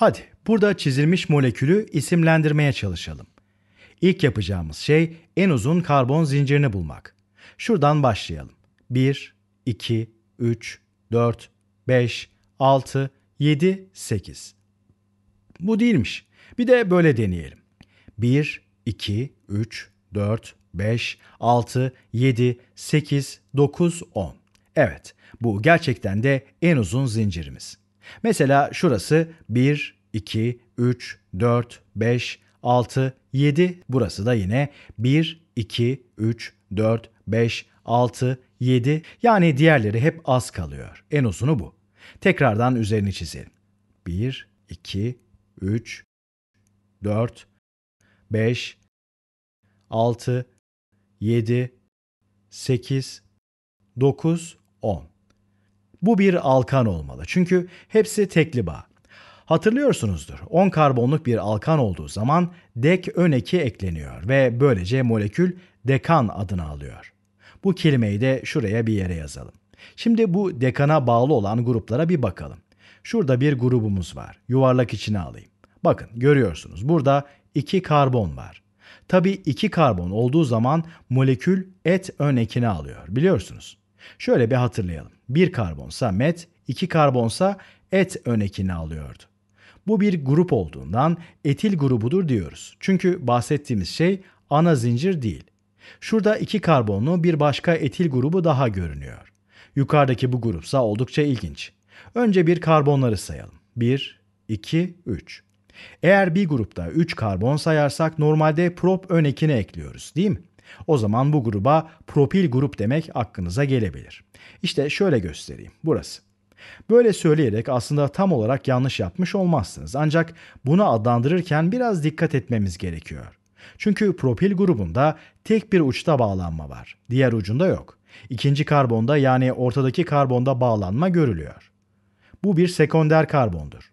Hadi burada çizilmiş molekülü isimlendirmeye çalışalım. İlk yapacağımız şey en uzun karbon zincirini bulmak. Şuradan başlayalım. 1, 2, 3, 4, 5, 6, 7, 8. Bu değilmiş. Bir de böyle deneyelim. 1, 2, 3, 4, 5, 6, 7, 8, 9, 10. Evet, bu gerçekten de en uzun zincirimiz. Mesela şurası 1, 2, 3, 4, 5, 6, 7. Burası da yine 1, 2, 3, 4, 5, 6, 7. Yani diğerleri hep az kalıyor. En uzunu bu. Tekrardan üzerini çizelim. 1, 2, 3, 4, 5, 6, 7, 8, 9, 10. Bu bir alkan olmalı çünkü hepsi tekli bağ. Hatırlıyorsunuzdur 10 karbonluk bir alkan olduğu zaman dek ön eki ekleniyor ve böylece molekül dekan adını alıyor. Bu kelimeyi de şuraya bir yere yazalım. Şimdi bu dekana bağlı olan gruplara bir bakalım. Şurada bir grubumuz var. Yuvarlak içine alayım. Bakın görüyorsunuz burada 2 karbon var. Tabi 2 karbon olduğu zaman molekül et ön ekini alıyor biliyorsunuz. Şöyle bir hatırlayalım. 1 karbonsa met, 2 karbonsa et ön ekini alıyordu. Bu bir grup olduğundan etil grubudur diyoruz. Çünkü bahsettiğimiz şey ana zincir değil. Şurada iki karbonlu bir başka etil grubu daha görünüyor. Yukarıdaki bu grupsa oldukça ilginç. Önce bir karbonları sayalım. 1, 2, 3. Eğer bir grupta 3 karbon sayarsak normalde prop ön ekini ekliyoruz değil mi? O zaman bu gruba propil grup demek aklınıza gelebilir. İşte şöyle göstereyim. Burası. Böyle söyleyerek aslında tam olarak yanlış yapmış olmazsınız. Ancak bunu adlandırırken biraz dikkat etmemiz gerekiyor. Çünkü propil grubunda tek bir uçta bağlanma var. Diğer ucunda yok. İkinci karbonda yani ortadaki karbonda bağlanma görülüyor. Bu bir sekonder karbondur.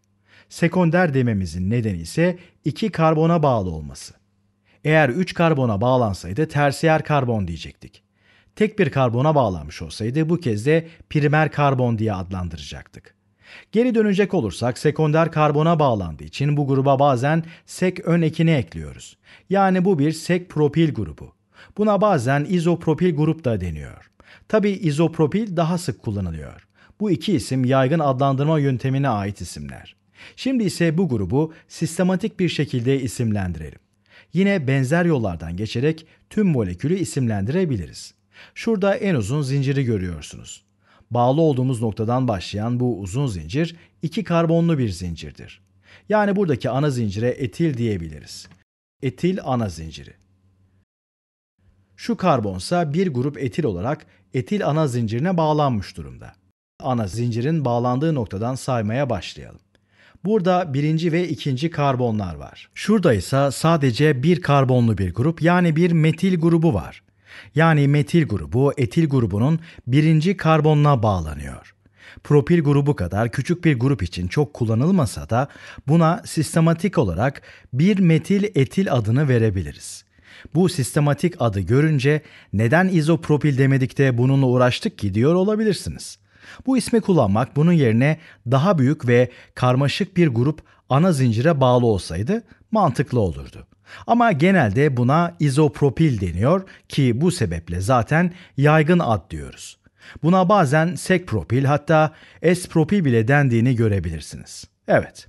Sekonder dememizin nedeni ise iki karbona bağlı olması. Eğer 3 karbona bağlansaydı tersiyer karbon diyecektik. Tek bir karbona bağlanmış olsaydı bu kez de primer karbon diye adlandıracaktık. Geri dönecek olursak sekonder karbona bağlandığı için bu gruba bazen sek ön ekini ekliyoruz. Yani bu bir sek propil grubu. Buna bazen izopropil grup da deniyor. Tabi izopropil daha sık kullanılıyor. Bu iki isim yaygın adlandırma yöntemine ait isimler. Şimdi ise bu grubu sistematik bir şekilde isimlendirelim. Yine benzer yollardan geçerek tüm molekülü isimlendirebiliriz. Şurada en uzun zinciri görüyorsunuz. Bağlı olduğumuz noktadan başlayan bu uzun zincir iki karbonlu bir zincirdir. Yani buradaki ana zincire etil diyebiliriz. Etil ana zinciri. Şu karbonsa bir grup etil olarak etil ana zincirine bağlanmış durumda. Ana zincirin bağlandığı noktadan saymaya başlayalım. Burada birinci ve ikinci karbonlar var. Şurada ise sadece bir karbonlu bir grup yani bir metil grubu var. Yani metil grubu etil grubunun birinci karbonuna bağlanıyor. Propil grubu kadar küçük bir grup için çok kullanılmasa da buna sistematik olarak bir metil etil adını verebiliriz. Bu sistematik adı görünce neden izopropil demedik de bununla uğraştık ki diyor olabilirsiniz. Bu ismi kullanmak bunun yerine daha büyük ve karmaşık bir grup ana zincire bağlı olsaydı mantıklı olurdu. Ama genelde buna izopropil deniyor ki bu sebeple zaten yaygın ad diyoruz. Buna bazen sekpropil hatta espropil bile dendiğini görebilirsiniz. Evet.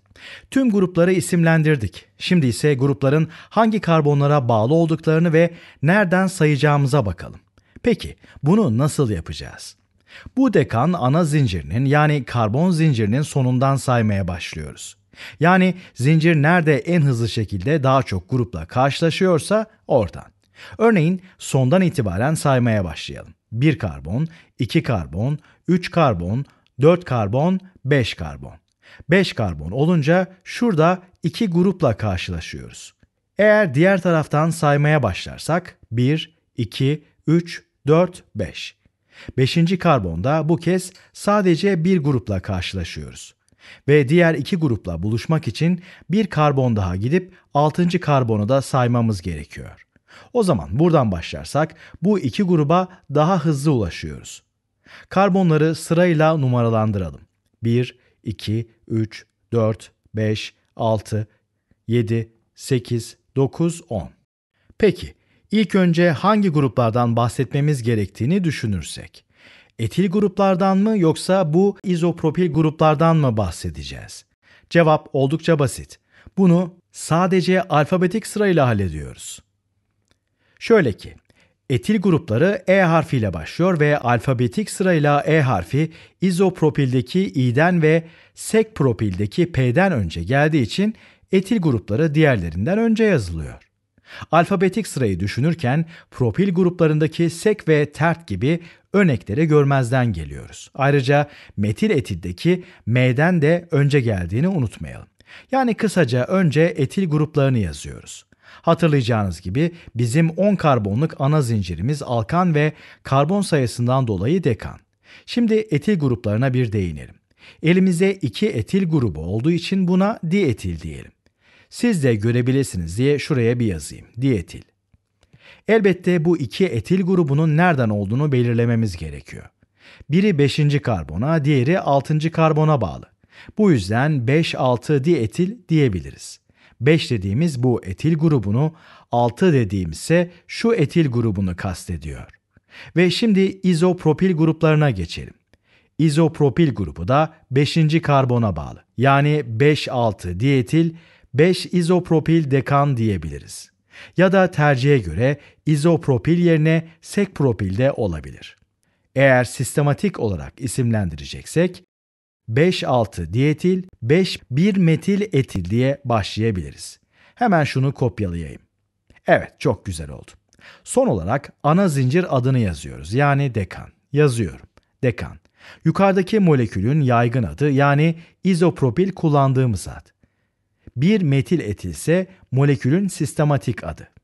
Tüm grupları isimlendirdik. Şimdi ise grupların hangi karbonlara bağlı olduklarını ve nereden sayacağımıza bakalım. Peki bunu nasıl yapacağız? Bu dekan ana zincirinin yani karbon zincirinin sonundan saymaya başlıyoruz. Yani zincir nerede en hızlı şekilde daha çok grupla karşılaşıyorsa oradan. Örneğin sondan itibaren saymaya başlayalım. 1 karbon, 2 karbon, 3 karbon, 4 karbon, 5 karbon. 5 karbon olunca şurada 2 grupla karşılaşıyoruz. Eğer diğer taraftan saymaya başlarsak 1, 2, 3, 4, 5. Beşinci karbonda bu kez sadece bir grupla karşılaşıyoruz. Ve diğer iki grupla buluşmak için bir karbon daha gidip altıncı karbonu da saymamız gerekiyor. O zaman buradan başlarsak bu iki gruba daha hızlı ulaşıyoruz. Karbonları sırayla numaralandıralım. 1, 2, 3, 4, 5, 6, 7, 8, 9, 10. Peki İlk önce hangi gruplardan bahsetmemiz gerektiğini düşünürsek. Etil gruplardan mı yoksa bu izopropil gruplardan mı bahsedeceğiz? Cevap oldukça basit. Bunu sadece alfabetik sırayla hallediyoruz. Şöyle ki, etil grupları E harfiyle başlıyor ve alfabetik sırayla E harfi izopropildeki I'den ve sekpropildeki P'den önce geldiği için etil grupları diğerlerinden önce yazılıyor. Alfabetik sırayı düşünürken propil gruplarındaki sek ve tert gibi örnekleri görmezden geliyoruz. Ayrıca metil etildeki M'den de önce geldiğini unutmayalım. Yani kısaca önce etil gruplarını yazıyoruz. Hatırlayacağınız gibi bizim 10 karbonluk ana zincirimiz alkan ve karbon sayısından dolayı dekan. Şimdi etil gruplarına bir değinelim. Elimize iki etil grubu olduğu için buna dietil diyelim. Siz de görebilirsiniz diye şuraya bir yazayım. Dietil. Elbette bu iki etil grubunun nereden olduğunu belirlememiz gerekiyor. Biri 5. karbona, diğeri 6. karbona bağlı. Bu yüzden 5-6 dietil diyebiliriz. 5 dediğimiz bu etil grubunu, 6 dediğimizse şu etil grubunu kastediyor. Ve şimdi izopropil gruplarına geçelim. İzopropil grubu da 5. karbona bağlı. Yani 5-6 dietil 5-izopropil dekan diyebiliriz. Ya da tercihe göre izopropil yerine sekpropil de olabilir. Eğer sistematik olarak isimlendireceksek 5-6 dietil 5-1 metil etil diye başlayabiliriz. Hemen şunu kopyalayayım. Evet, çok güzel oldu. Son olarak ana zincir adını yazıyoruz. Yani dekan. Yazıyorum. Dekan. Yukarıdaki molekülün yaygın adı yani izopropil kullandığımız ad. Bir metil etilse molekülün sistematik adı.